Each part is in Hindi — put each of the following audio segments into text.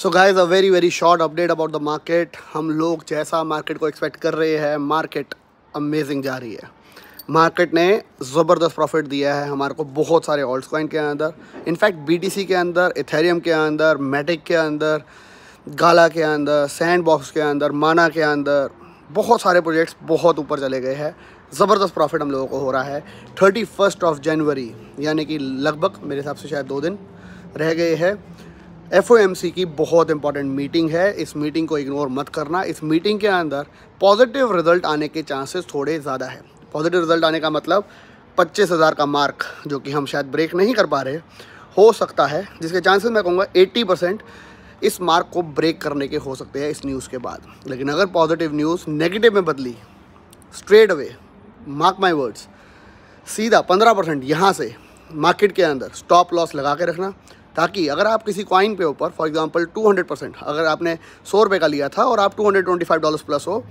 so guys uh very very short update about the market हम लोग जैसा मार्केट को एक्सपेक्ट कर रहे हैं मार्केट अमेजिंग जा रही है मार्केट ने ज़बरदस्त प्रॉफिट दिया है हमारे को बहुत सारे ऑल्ड कॉइन के अंदर इनफैक्ट सी के अंदर इथेरियम के अंदर मेटिक के अंदर गाला के अंदर सैंड बॉक्स के अंदर माना के अंदर बहुत सारे प्रोजेक्ट्स बहुत ऊपर चले गए हैं ज़बरदस्त प्रॉफिट हम लोगों को हो रहा है थर्टी फर्स्ट ऑफ जनवरी यानी कि लगभग मेरे हिसाब से शायद दो दिन रह गए हैं एफ की बहुत इंपॉर्टेंट मीटिंग है इस मीटिंग को इग्नोर मत करना इस मीटिंग के अंदर पॉजिटिव रिजल्ट आने के चांसेस थोड़े ज़्यादा है पॉजिटिव रिजल्ट आने का मतलब पच्चीस हज़ार का मार्क जो कि हम शायद ब्रेक नहीं कर पा रहे हो सकता है जिसके चांसेस मैं कहूँगा एट्टी परसेंट इस मार्क को ब्रेक करने के हो सकते हैं इस न्यूज़ के बाद लेकिन अगर पॉजिटिव न्यूज़ नेगेटिव में बदली straight away mark my words सीधा पंद्रह परसेंट यहाँ से मार्केट के अंदर स्टॉप लॉस लगा के रखना ताकि अगर आप किसी कॉइन पे ऊपर फॉर एग्जांपल 200 परसेंट अगर आपने सौ रुपये का लिया था और आप 225 डॉलर्स प्लस हो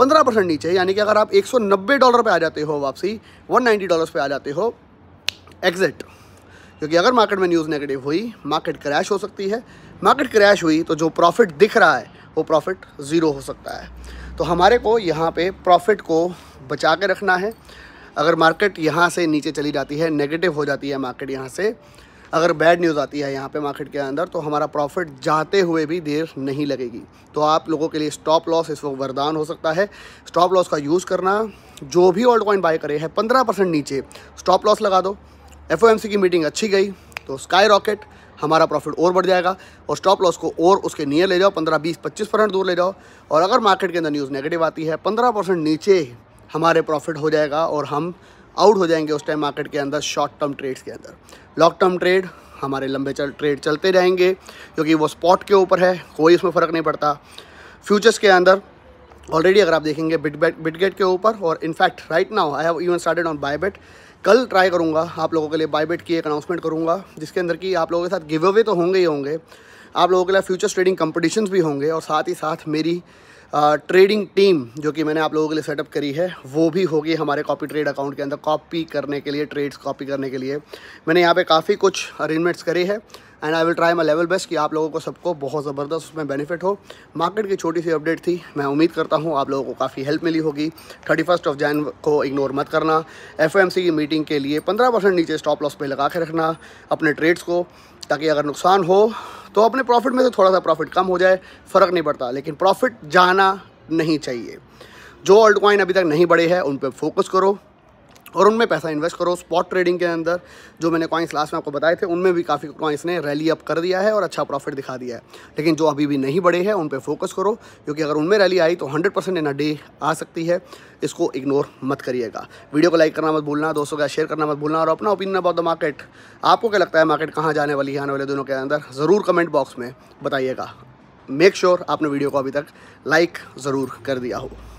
15 परसेंट नीचे यानी कि अगर आप 190 डॉलर पे आ जाते हो वापसी 190 डॉलर्स पे आ जाते हो एग्जिट क्योंकि अगर मार्केट में न्यूज़ नेगेटिव हुई मार्केट क्रैश हो सकती है मार्केट क्रैश हुई तो जो प्रॉफिट दिख रहा है वो प्रॉफिट ज़ीरो हो सकता है तो हमारे को यहाँ पर प्रॉफिट को बचा के रखना है अगर मार्केट यहाँ से नीचे चली जाती है नेगेटिव हो जाती है मार्केट यहाँ से अगर बैड न्यूज़ आती है यहाँ पे मार्केट के अंदर तो हमारा प्रॉफिट जाते हुए भी देर नहीं लगेगी तो आप लोगों के लिए स्टॉप लॉस इस वक्त वरदान हो सकता है स्टॉप लॉस का यूज़ करना जो भी ओल्ड कॉइन बाय करे है पंद्रह परसेंट नीचे स्टॉप लॉस लगा दो एफ की मीटिंग अच्छी गई तो स्काई रॉकेट हमारा प्रॉफिट और बढ़ जाएगा और स्टॉप लॉस को और उसके नियर ले जाओ पंद्रह बीस पच्चीस परसेंट दूर ले जाओ और अगर मार्केट के अंदर न्यूज़ नेगेटिव आती है पंद्रह परसेंट नीचे हमारे प्रॉफिट हो जाएगा और हम आउट हो जाएंगे उस टाइम मार्केट के अंदर शॉर्ट टर्म ट्रेड्स के अंदर लॉन्ग टर्म ट्रेड हमारे लंबे चल ट्रेड चलते रहेंगे क्योंकि वो स्पॉट के ऊपर है कोई उसमें फ़र्क नहीं पड़ता फ्यूचर्स के अंदर ऑलरेडी अगर आप देखेंगे बिटगेट के ऊपर और in fact right now I have even started on Bybit कल ट्राई करूँगा आप लोगों के लिए बायबेट की एक अनाउंसमेंट करूँगा जिसके अंदर कि आप लोगों के साथ गिव अवे तो होंगे ही होंगे आप लोगों के लिए फ्यूचर्स ट्रेडिंग कंपटीशन्स भी होंगे और साथ ही साथ मेरी ट्रेडिंग टीम जो कि मैंने आप लोगों के लिए सेटअप करी है वो भी होगी हमारे कॉपी ट्रेड अकाउंट के अंदर कॉपी करने के लिए ट्रेड्स कॉपी करने के लिए मैंने यहाँ पे काफ़ी कुछ अरेंजमेंट्स करी है and I will try my level best कि आप लोगों को सबको बहुत ज़बरदस्त उसमें बेनिफिट हो मार्केट की छोटी सी अपडेट थी मैं उम्मीद करता हूँ आप लोगों को काफ़ी हेल्प मिली होगी थर्टी फर्स्ट ऑफ जैन को इग्नोर मत करना एफ की मीटिंग के लिए पंद्रह परसेंट नीचे स्टॉप लॉस पर लगा के रखना अपने ट्रेड्स को ताकि अगर नुकसान हो तो अपने प्रॉफिट में से थोड़ा सा प्रॉफिट कम हो जाए फ़र्क नहीं पड़ता लेकिन प्रॉफिट जाना नहीं चाहिए जो ऑल्ट कॉइन अभी तक नहीं बढ़े हैं उन पर फोकस करो और उनमें पैसा इन्वेस्ट करो स्पॉट ट्रेडिंग के अंदर जो मैंने कॉइंस लास्ट में आपको बताए थे उनमें भी काफ़ी कॉइंस ने रैली अप कर दिया है और अच्छा प्रॉफिट दिखा दिया है लेकिन जो अभी भी नहीं बढ़े हैं उन पर फोकस करो क्योंकि अगर उनमें रैली आई तो hundred percent in a day आ सकती है इसको इग्नोर मत करिएगा वीडियो को लाइक करना मत भूलना दोस्तों का शेयर करना मत भूलना और अपना ओपिनियन अबाउट द मार्केट आपको क्या लगता है मार्केट कहाँ जाने वाली है आने वाले दिनों के अंदर ज़रूर कमेंट बॉक्स में बताइएगा मेक श्योर आपने वीडियो को अभी तक लाइक ज़रूर कर दिया हो